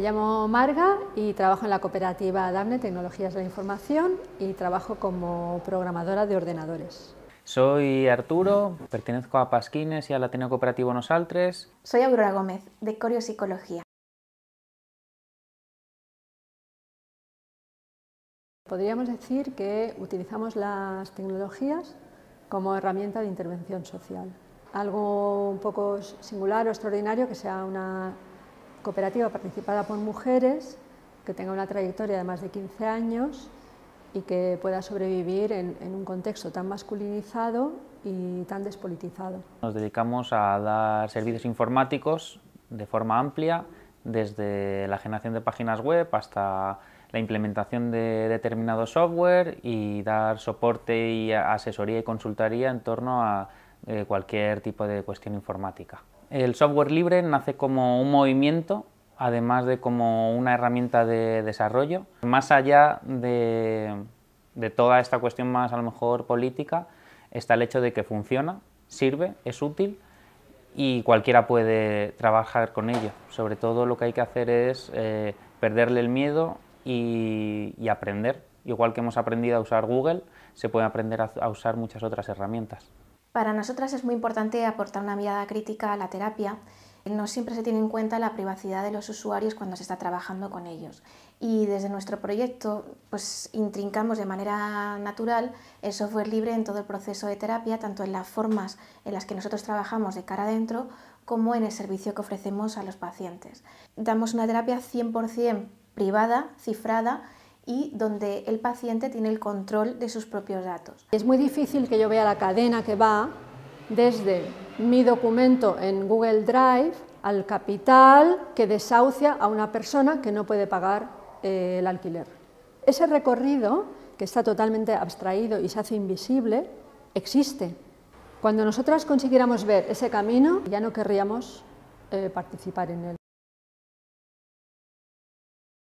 Me llamo Marga y trabajo en la cooperativa DAMNE Tecnologías de la Información y trabajo como programadora de ordenadores. Soy Arturo, pertenezco a Pasquines y al Ateneo Cooperativo Nosaltres. Soy Aurora Gómez, de Psicología. Podríamos decir que utilizamos las tecnologías como herramienta de intervención social. Algo un poco singular o extraordinario que sea una cooperativa participada por mujeres que tenga una trayectoria de más de 15 años y que pueda sobrevivir en, un contexto tan masculinizado y tan despolitizado. Nos dedicamos a dar servicios informáticos de forma amplia, desde la generación de páginas web hasta la implementación de determinado software y dar soporte y asesoría y consultoría en torno a eh, cualquier tipo de cuestión informática. El software libre nace como un movimiento, además de como una herramienta de desarrollo. Más allá de, toda esta cuestión más a lo mejor política, está el hecho de que funciona, sirve, es útil y cualquiera puede trabajar con ello. Sobre todo lo que hay que hacer es eh, perderle el miedo y, aprender. Igual que hemos aprendido a usar Google, se puede aprender a usar muchas otras herramientas. Para nosotras es muy importante aportar una mirada crítica a la terapia. No siempre se tiene en cuenta la privacidad de los usuarios cuando se está trabajando con ellos. Y desde nuestro proyecto, pues intrincamos de manera natural el software libre en todo el proceso de terapia, tanto en las formas en las que nosotros trabajamos de cara adentro, como en el servicio que ofrecemos a los pacientes. Damos una terapia 100% privada, cifrada, y donde el paciente tiene el control de sus propios datos. Es muy difícil que yo vea la cadena que va desde mi documento en Google Drive al capital que desahucia a una persona que no puede pagar eh, el alquiler. Ese recorrido, que está totalmente abstraído y se hace invisible, existe. Cuando nosotras consiguiéramos ver ese camino, ya no querríamos eh, participar en él.